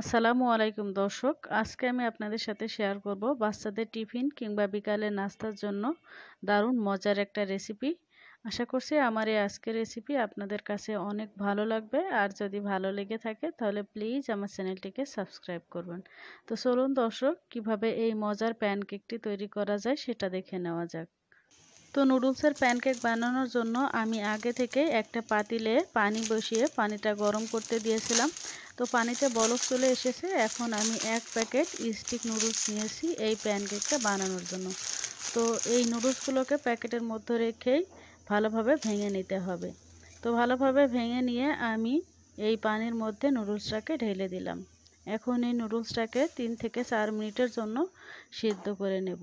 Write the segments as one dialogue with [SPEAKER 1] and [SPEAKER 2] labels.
[SPEAKER 1] আসসালামু আলাইকুম দর্শক আজকে আমি আপনাদের সাথে শেয়ার করব বাচ্চাদের টিফিন কিংবা বিকালে নাস্তার জন্য দারুণ মজার একটা রেসিপি আশা করছি আমার এই আজকের রেসিপি আপনাদের কাছে অনেক ভালো লাগবে আর যদি ভালো লেগে থাকে তাহলে প্লিজ আমার চ্যানেলটিকে সাবস্ক্রাইব করবেন তো চলুন দর্শক কিভাবে এই মজার প্যানকেকটি তৈরি করা যায় সেটা দেখে নেওয়া যাক তো নুডলসের প্যানকেক বানানোর জন্য আমি আগে থেকে একটা পাতিলে পানি বসিয়ে পানিটা গরম করতে দিয়েছিলাম তো পানিতে বরফ চলে এসেছে এখন আমি এক প্যাকেট স্টিক নুডলস নিয়েছি এই প্যানকেকটা বানানোর জন্য তো এই নুডলসগুলোকে প্যাকেটের মধ্যে রেখেই ভালোভাবে ভেঙে নিতে হবে তো ভালোভাবে ভেঙে নিয়ে আমি এই পানির মধ্যে নুডলসটাকে ঢেলে দিলাম এখন এই নুডলসটাকে তিন থেকে চার মিনিটের জন্য সিদ্ধ করে নেব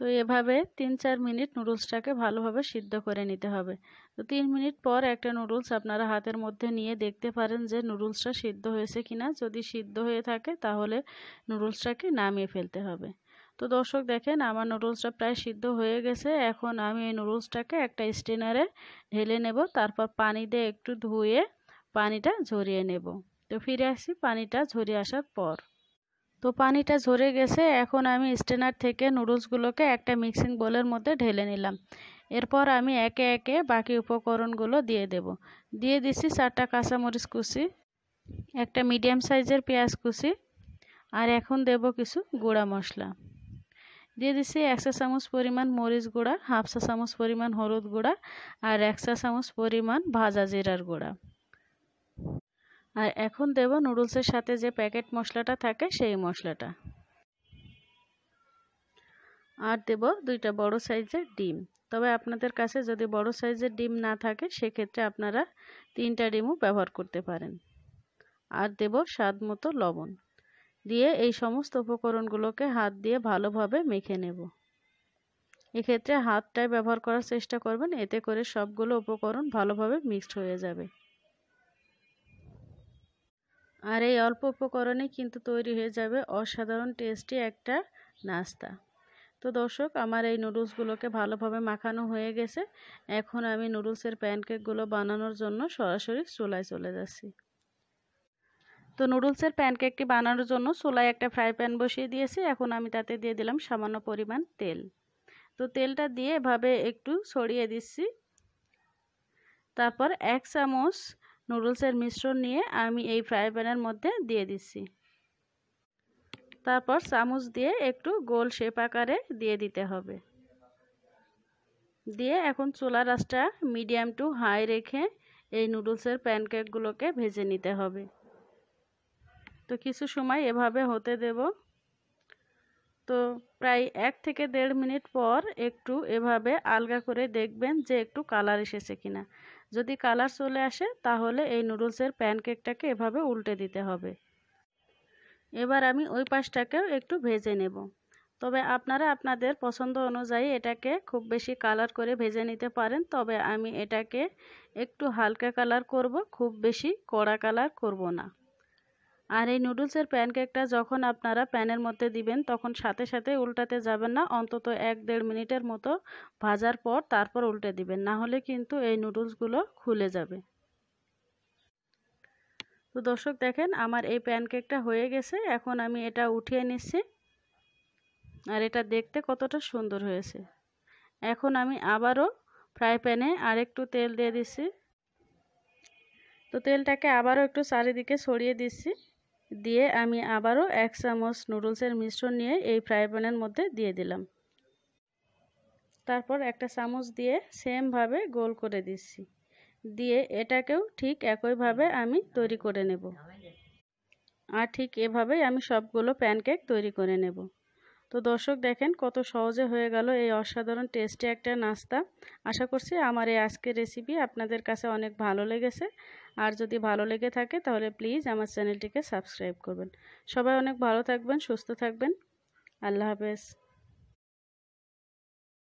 [SPEAKER 1] তো এভাবে তিন চার মিনিট নুডলসটাকে ভালোভাবে সিদ্ধ করে নিতে হবে তো তিন মিনিট পর একটা নুডলস আপনারা হাতের মধ্যে নিয়ে দেখতে পারেন যে নুডলসটা সিদ্ধ হয়েছে কিনা যদি সিদ্ধ হয়ে থাকে তাহলে নুডলসটাকে নামিয়ে ফেলতে হবে তো দর্শক দেখেন আমার নুডলসটা প্রায় সিদ্ধ হয়ে গেছে এখন আমি এই নুডলসটাকে একটা স্টেনারে ঢেলে নেব তারপর পানি দিয়ে একটু ধুয়ে পানিটা ঝরিয়ে নেব তো ফিরে আসি পানিটা ঝরিয়ে আসার পর তো পানিটা ঝরে গেছে এখন আমি স্টেনার থেকে নুডলসগুলোকে একটা মিক্সিং বোলের মধ্যে ঢেলে নিলাম এরপর আমি একে একে বাকি উপকরণগুলো দিয়ে দেব দিয়ে দিছি চারটা কাঁচামরিচ কুচি একটা মিডিয়াম সাইজের পেঁয়াজ কুচি আর এখন দেব কিছু গুঁড়া মশলা দিয়ে দিছি একশো চামচ পরিমাণ মরিচ গুঁড়া হাফ চা চামচ পরিমাণ হলুদ গুঁড়া আর এক চা চামচ পরিমাণ ভাজা জিরার গুঁড়া আর এখন দেব নুডলসের সাথে যে প্যাকেট মশলাটা থাকে সেই মশলাটা আর দেব দুইটা বড় সাইজের ডিম তবে আপনাদের কাছে যদি বড় সাইজের ডিম না থাকে সেক্ষেত্রে আপনারা তিনটা ডিমও ব্যবহার করতে পারেন আর দেব স্বাদ মতো লবণ দিয়ে এই সমস্ত উপকরণগুলোকে হাত দিয়ে ভালোভাবে মেখে নেব এক্ষেত্রে হাতটাই ব্যবহার করার চেষ্টা করবেন এতে করে সবগুলো উপকরণ ভালোভাবে মিক্সড হয়ে যাবে আর এই অল্প উপকরণে কিন্তু তৈরি হয়ে যাবে অসাধারণ টেস্টি একটা নাস্তা তো দর্শক আমার এই নুডলসগুলোকে ভালোভাবে মাখানো হয়ে গেছে এখন আমি নুডলসের প্যানকেকগুলো বানানোর জন্য সরাসরি চুলায় চলে যাচ্ছি তো নুডলসের প্যানকেকটি বানানোর জন্য চুলায় একটা ফ্রাই প্যান বসিয়ে দিয়েছি এখন আমি তাতে দিয়ে দিলাম সামান্য পরিমাণ তেল তো তেলটা দিয়ে এভাবে একটু ছড়িয়ে দিচ্ছি তারপর এক চামচ নুডলসের মিশ্রণ নিয়ে আমি এই ফ্রাই প্যানের মধ্যে দিয়ে দিচ্ছি তারপর চামচ দিয়ে একটু গোল শেপ আকারে দিয়ে দিতে হবে দিয়ে এখন চুলা রাসটা মিডিয়াম টু হাই রেখে এই নুডলসের প্যানকেকগুলোকে ভেজে নিতে হবে তো কিছু সময় এভাবে হতে দেব তো প্রায় এক থেকে দেড় মিনিট পর একটু এভাবে আলগা করে দেখবেন যে একটু কালার এসেছে কিনা যদি কালার চলে আসে তাহলে এই নুডলসের প্যানকেকটাকে এভাবে উল্টে দিতে হবে এবার আমি ওই পাশটাকেও একটু ভেজে নেব তবে আপনারা আপনাদের পছন্দ অনুযায়ী এটাকে খুব বেশি কালার করে ভেজে নিতে পারেন তবে আমি এটাকে একটু হালকা কালার করব খুব বেশি কড়া কালার করব না আর এই নুডলসের প্যানকেকটা যখন আপনারা প্যানের মধ্যে দিবেন তখন সাথে সাথে উল্টাতে যাবেন না অন্তত এক দেড় মিনিটের মতো ভাজার পর তারপর উল্টে দিবেন না হলে কিন্তু এই নুডলসগুলো খুলে যাবে তো দর্শক দেখেন আমার এই প্যানকেকটা হয়ে গেছে এখন আমি এটা উঠিয়ে নিচ্ছি আর এটা দেখতে কতটা সুন্দর হয়েছে এখন আমি আবারও ফ্রাই প্যানে আরেকটু তেল দিয়ে দিচ্ছি তো তেলটাকে আবারও একটু চারিদিকে ছড়িয়ে দিচ্ছি দিয়ে আমি আবারও এক চামচ নুডলসের মিশ্রণ নিয়ে এই ফ্রাই প্যানের মধ্যে দিয়ে দিলাম তারপর একটা চামচ দিয়ে সেমভাবে গোল করে দিচ্ছি দিয়ে এটাকেও ঠিক একইভাবে আমি তৈরি করে নেব আর ঠিক এভাবেই আমি সবগুলো প্যানকেক তৈরি করে নেব তো দর্শক দেখেন কত সহজে হয়ে গেল এই অসাধারণ টেস্টি একটা নাস্তা আশা করছি আমার এই আজকের রেসিপি আপনাদের কাছে অনেক ভালো লেগেছে আর যদি ভালো লেগে থাকে তাহলে প্লিজ আমার চ্যানেলটিকে সাবস্ক্রাইব করবেন সবাই অনেক ভালো থাকবেন সুস্থ থাকবেন আল্লাহ হাফেজ